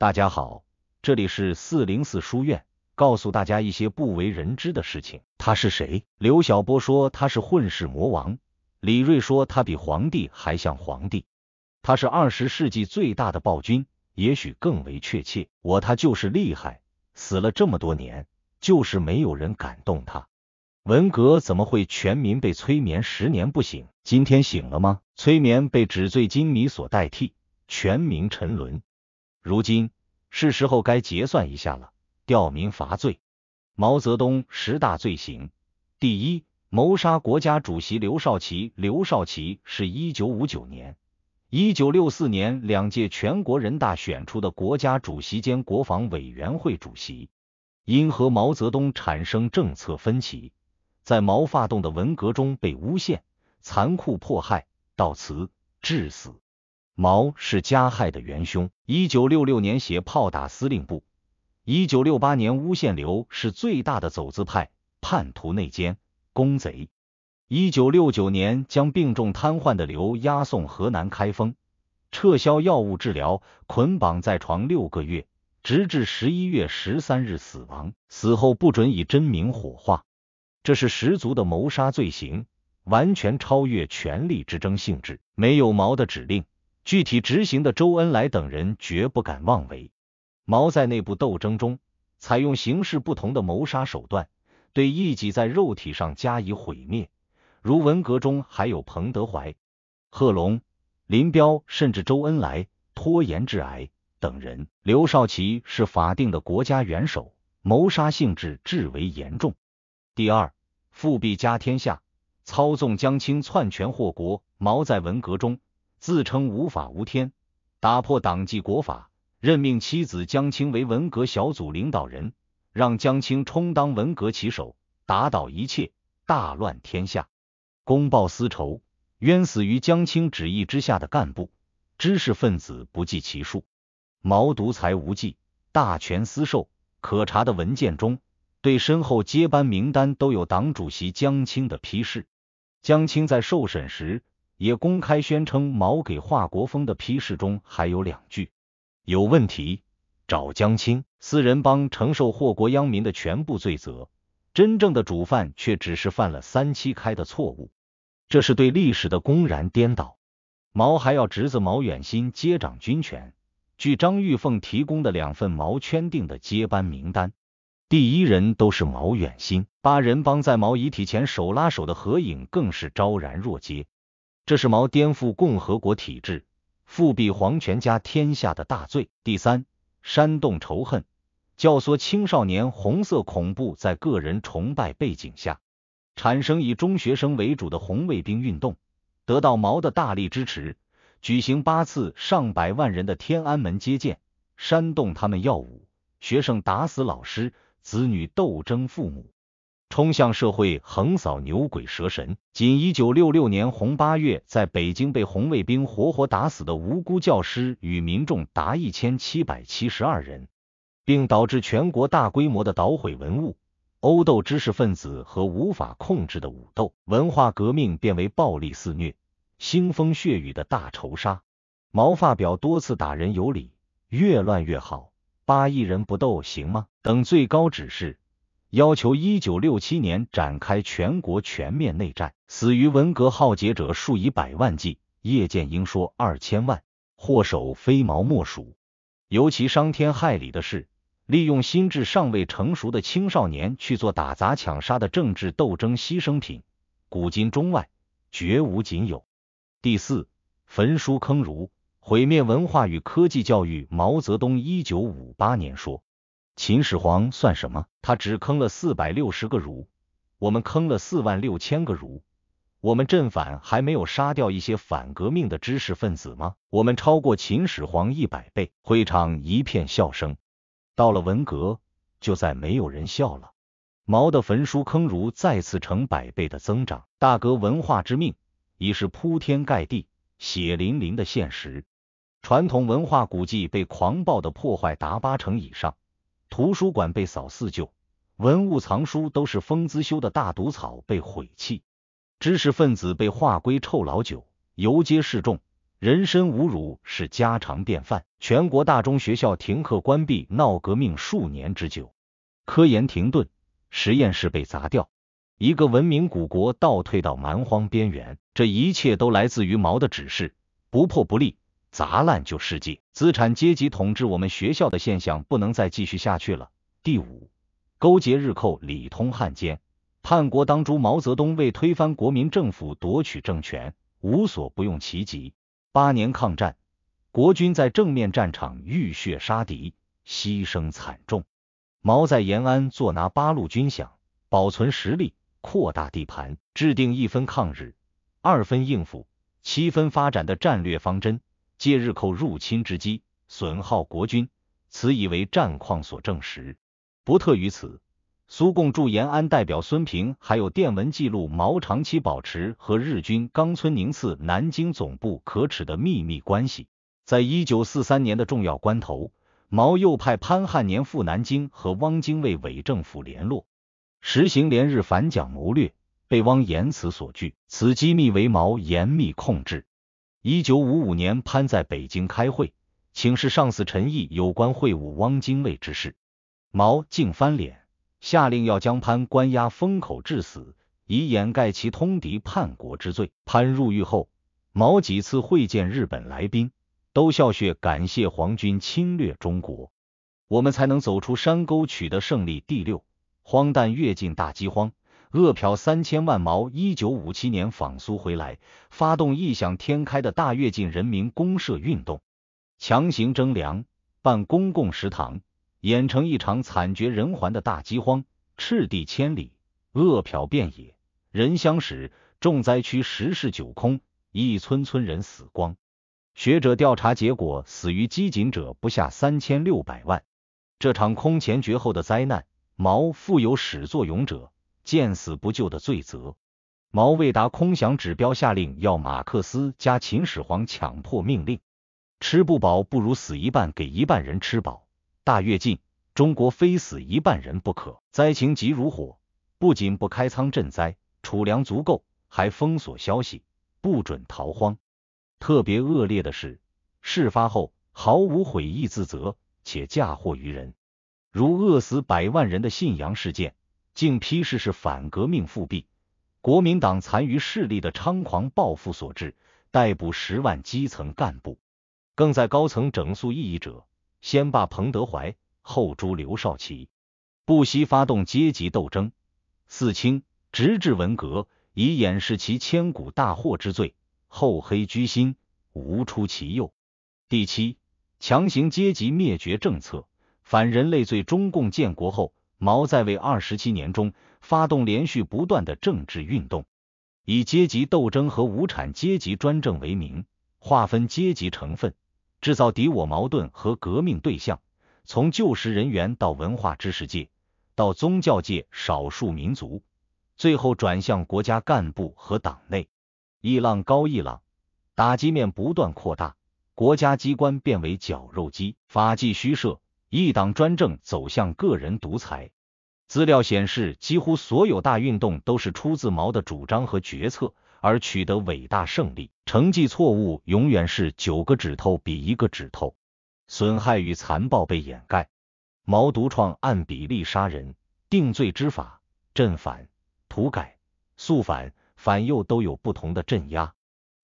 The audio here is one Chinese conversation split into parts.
大家好，这里是四零四书院，告诉大家一些不为人知的事情。他是谁？刘晓波说他是混世魔王，李瑞说他比皇帝还像皇帝。他是二十世纪最大的暴君，也许更为确切。我他就是厉害，死了这么多年，就是没有人敢动他。文革怎么会全民被催眠十年不醒？今天醒了吗？催眠被纸醉金迷所代替，全民沉沦。如今是时候该结算一下了，吊民伐罪。毛泽东十大罪行：第一，谋杀国家主席刘少奇。刘少奇是一九五九年、一九六四年两届全国人大选出的国家主席兼国防委员会主席，因和毛泽东产生政策分歧，在毛发动的文革中被诬陷、残酷迫害，到此致死。毛是加害的元凶。一九六六年写炮打司令部，一九六八年诬陷刘是最大的走资派、叛徒、内奸、公贼。一九六九年将病重瘫痪的刘押送河南开封，撤销药物治疗，捆绑在床六个月，直至十一月十三日死亡。死后不准以真名火化，这是十足的谋杀罪行，完全超越权力之争性质，没有毛的指令。具体执行的周恩来等人绝不敢妄为。毛在内部斗争中采用形式不同的谋杀手段，对异己在肉体上加以毁灭，如文革中还有彭德怀、贺龙、林彪，甚至周恩来、拖延致癌等人。刘少奇是法定的国家元首，谋杀性质至为严重。第二，复辟家天下，操纵江青篡权祸国。毛在文革中。自称无法无天，打破党纪国法，任命妻子江青为文革小组领导人，让江青充当文革旗手，打倒一切，大乱天下，公报私仇，冤死于江青旨意之下的干部、知识分子不计其数。毛独裁无忌，大权私授，可查的文件中，对身后接班名单都有党主席江青的批示。江青在受审时。也公开宣称，毛给华国锋的批示中还有两句，有问题找江青。四人帮承受祸国殃民的全部罪责，真正的主犯却只是犯了三七开的错误，这是对历史的公然颠倒。毛还要侄子毛远新接掌军权。据张玉凤提供的两份毛圈定的接班名单，第一人都是毛远新。八人帮在毛遗体前手拉手的合影更是昭然若揭。这是毛颠覆共和国体制、复辟皇权家天下的大罪。第三，煽动仇恨，教唆青少年红色恐怖，在个人崇拜背景下，产生以中学生为主的红卫兵运动，得到毛的大力支持，举行八次上百万人的天安门接见，煽动他们耀武学生打死老师，子女斗争父母。冲向社会，横扫牛鬼蛇神。仅一九六六年红八月，在北京被红卫兵活活打死的无辜教师与民众达一千七百七十二人，并导致全国大规模的捣毁文物、殴斗知识分子和无法控制的武斗。文化革命变为暴力肆虐、腥风血雨的大仇杀。毛发表多次打人有理，越乱越好，八亿人不斗行吗？等最高指示。要求一九六七年展开全国全面内战，死于文革浩劫者数以百万计。叶剑英说二千万，祸首非毛莫属。尤其伤天害理的是，利用心智尚未成熟的青少年去做打砸抢杀的政治斗争牺牲品，古今中外绝无仅有。第四，焚书坑儒，毁灭文化与科技教育。毛泽东一九五八年说。秦始皇算什么？他只坑了四百六十个儒，我们坑了四万六千个儒，我们镇反还没有杀掉一些反革命的知识分子吗？我们超过秦始皇一百倍。会场一片笑声，到了文革，就再没有人笑了。毛的焚书坑儒再次成百倍的增长，大革文化之命已是铺天盖地、血淋淋的现实。传统文化古迹被狂暴的破坏达八成以上。图书馆被扫四旧，文物藏书都是封资修的大毒草被毁弃，知识分子被划归臭老九，游街示众，人身侮辱是家常便饭。全国大中学校停课关闭，闹革命数年之久，科研停顿，实验室被砸掉，一个文明古国倒退到蛮荒边缘。这一切都来自于毛的指示：不破不立。砸烂旧世界，资产阶级统治我们学校的现象不能再继续下去了。第五，勾结日寇，里通汉奸，叛国当诛。毛泽东为推翻国民政府，夺取政权，无所不用其极。八年抗战，国军在正面战场浴血杀敌，牺牲惨重。毛在延安坐拿八路军饷，保存实力，扩大地盘，制定一分抗日，二分应付，七分发展的战略方针。借日寇入侵之机，损耗国军，此以为战况所证实。不特于此，苏共驻延安代表孙平，还有电文记录毛长期保持和日军冈村宁次南京总部可耻的秘密关系。在一九四三年的重要关头，毛又派潘汉年赴南京和汪精卫伪政府联络，实行连日反蒋谋略，被汪严词所拒。此机密为毛严密控制。一九五五年，潘在北京开会，请示上司陈毅有关会晤汪精卫之事，毛竟翻脸，下令要将潘关押封口致死，以掩盖其通敌叛国之罪。潘入狱后，毛几次会见日本来宾，都笑谑感谢皇军侵略中国，我们才能走出山沟取得胜利。第六，荒诞越境大饥荒。饿殍三千万，毛一九五七年访苏回来，发动异想天开的大跃进人民公社运动，强行征粮，办公共食堂，演成一场惨绝人寰的大饥荒，赤地千里，饿殍遍野，人相食，重灾区十室九空，一村村人死光。学者调查结果，死于饥馑者不下三千六百万。这场空前绝后的灾难，毛负有始作俑者。见死不救的罪责。毛未达空想指标，下令要马克思加秦始皇强迫命令，吃不饱不如死一半，给一半人吃饱。大跃进，中国非死一半人不可。灾情急如火，不仅不开仓赈灾，储粮足够，还封锁消息，不准逃荒。特别恶劣的是，事发后毫无悔意自责，且嫁祸于人，如饿死百万人的信阳事件。竟批示是反革命复辟，国民党残余势力的猖狂报复所致；逮捕十万基层干部，更在高层整肃异议者，先罢彭德怀，后诛刘少奇，不惜发动阶级斗争、四清，直至文革，以掩饰其千古大祸之罪，厚黑居心无出其右。第七，强行阶级灭绝政策，反人类罪。中共建国后。毛在位二十七年中，发动连续不断的政治运动，以阶级斗争和无产阶级专政为名，划分阶级成分，制造敌我矛盾和革命对象，从旧时人员到文化知识界，到宗教界、少数民族，最后转向国家干部和党内，一浪高一浪，打击面不断扩大，国家机关变为绞肉机，法纪虚设。一党专政走向个人独裁。资料显示，几乎所有大运动都是出自毛的主张和决策，而取得伟大胜利。成绩错误永远是九个指头比一个指头。损害与残暴被掩盖。毛独创按比例杀人定罪之法，镇反、土改、肃反、反右都有不同的镇压。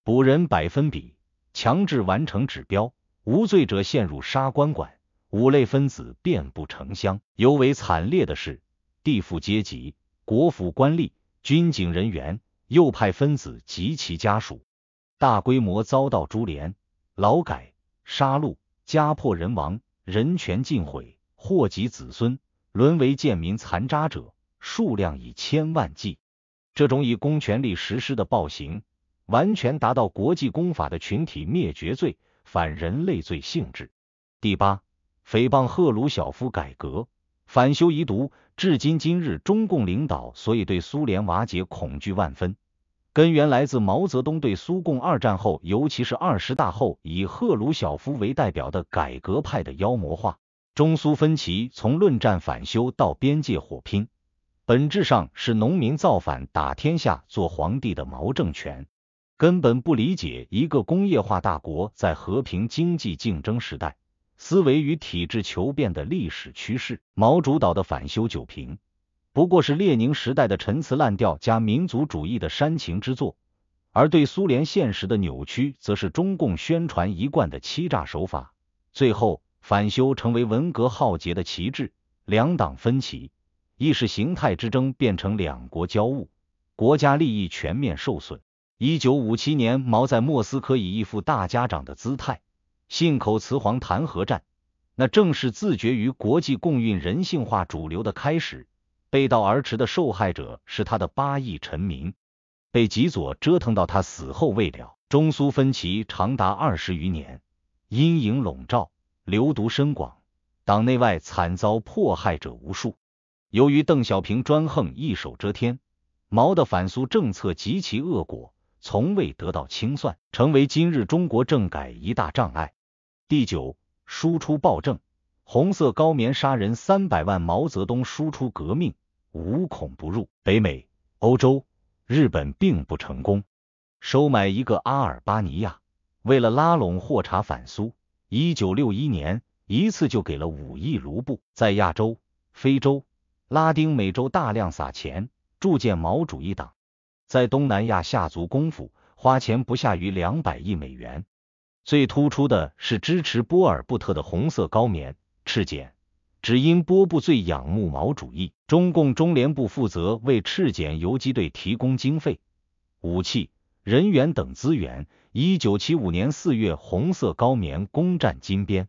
补人百分比，强制完成指标，无罪者陷入杀官管。五类分子遍布城乡。尤为惨烈的是，地富阶级、国府官吏、军警人员、右派分子及其家属，大规模遭到株连、劳改、杀戮、家破人亡、人权尽毁、祸及子孙，沦为贱民残渣者数量以千万计。这种以公权力实施的暴行，完全达到国际公法的群体灭绝罪、反人类罪性质。第八。诽谤赫鲁晓夫改革，反修遗毒，至今今日，中共领导所以对苏联瓦解恐惧万分，根源来自毛泽东对苏共二战后，尤其是二十大后以赫鲁晓夫为代表的改革派的妖魔化。中苏分歧从论战反修到边界火拼，本质上是农民造反打天下做皇帝的毛政权，根本不理解一个工业化大国在和平经济竞争时代。思维与体制求变的历史趋势，毛主导的反修九评不过是列宁时代的陈词滥调加民族主义的煽情之作；而对苏联现实的扭曲，则是中共宣传一贯的欺诈手法。最后，反修成为文革浩劫的旗帜，两党分歧，意识形态之争变成两国交恶，国家利益全面受损。一九五七年，毛在莫斯科以一副大家长的姿态。信口雌黄，谈何战，那正是自觉于国际共运人性化主流的开始。背道而驰的受害者是他的八亿臣民，被极左折腾到他死后未了。中苏分歧长达二十余年，阴影笼罩，流毒深广，党内外惨遭迫害者无数。由于邓小平专横一手遮天，毛的反苏政策极其恶果从未得到清算，成为今日中国政改一大障碍。第九，输出暴政，红色高棉杀人三百万，毛泽东输出革命无孔不入。北美、欧洲、日本并不成功，收买一个阿尔巴尼亚，为了拉拢霍查反苏。一九六一年，一次就给了五亿卢布。在亚洲、非洲、拉丁美洲大量撒钱，铸建毛主义党。在东南亚下足功夫，花钱不下于两百亿美元。最突出的是支持波尔布特的红色高棉赤柬，只因波布最仰慕毛主义。中共中联部负责为赤柬游击队提供经费、武器、人员等资源。一九七五年四月，红色高棉攻占金边，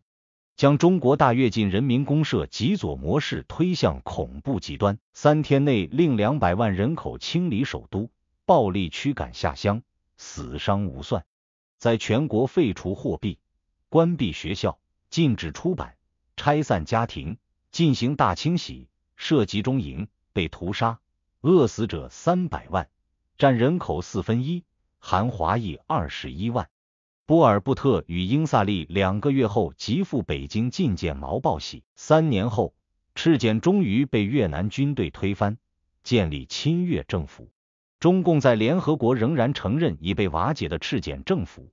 将中国大跃进人民公社极左模式推向恐怖极端，三天内令两百万人口清理首都，暴力驱赶下乡，死伤无算。在全国废除货币，关闭学校，禁止出版，拆散家庭，进行大清洗，涉及中营被屠杀、饿死者三百万，占人口四分一，含华裔二十一万。波尔布特与英萨利两个月后急赴北京觐见毛报喜。三年后，赤柬终于被越南军队推翻，建立亲越政府。中共在联合国仍然承认已被瓦解的赤柬政府，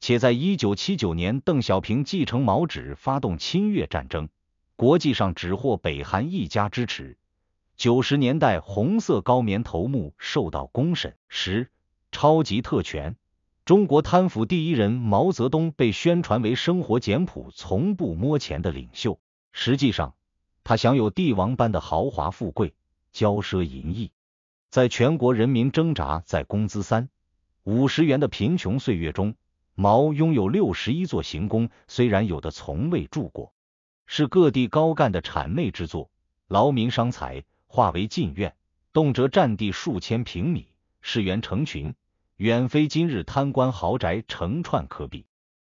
且在1979年邓小平继承毛指发动侵略战争，国际上只获北韩一家支持。九十年代红色高棉头目受到公审。十，超级特权，中国贪腐第一人毛泽东被宣传为生活简朴、从不摸钱的领袖，实际上他享有帝王般的豪华富贵，骄奢淫逸。在全国人民挣扎在工资三五十元的贫穷岁月中，毛拥有六十一座行宫，虽然有的从未住过，是各地高干的谄媚之作，劳民伤财，化为禁苑，动辄占地数千平米，世园成群，远非今日贪官豪宅成串可比。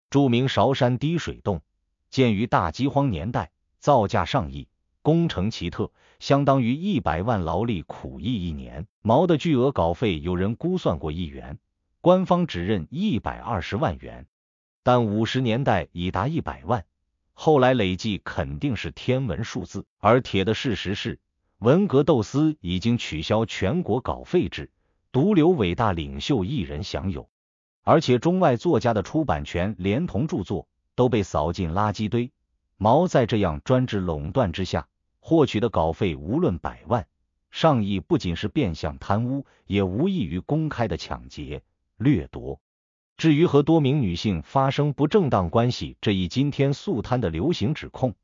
著名韶山滴水洞，建于大饥荒年代，造价上亿。工程奇特，相当于一百万劳力苦役一年。毛的巨额稿费，有人估算过一元，官方只认一百二十万元，但五十年代已达一百万，后来累计肯定是天文数字。而铁的事实是，文革斗私已经取消全国稿费制，独留伟大领袖一人享有，而且中外作家的出版权连同著作都被扫进垃圾堆。毛在这样专制垄断之下。获取的稿费无论百万上亿，不仅是变相贪污，也无异于公开的抢劫掠夺。至于和多名女性发生不正当关系这一今天素贪的流行指控，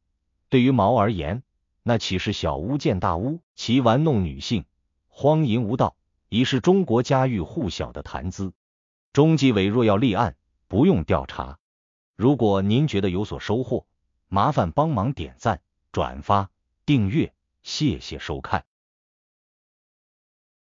对于毛而言，那岂是小巫见大巫？其玩弄女性、荒淫无道，已是中国家喻户晓的谈资。中纪委若要立案，不用调查。如果您觉得有所收获，麻烦帮忙点赞、转发。订阅，谢谢收看。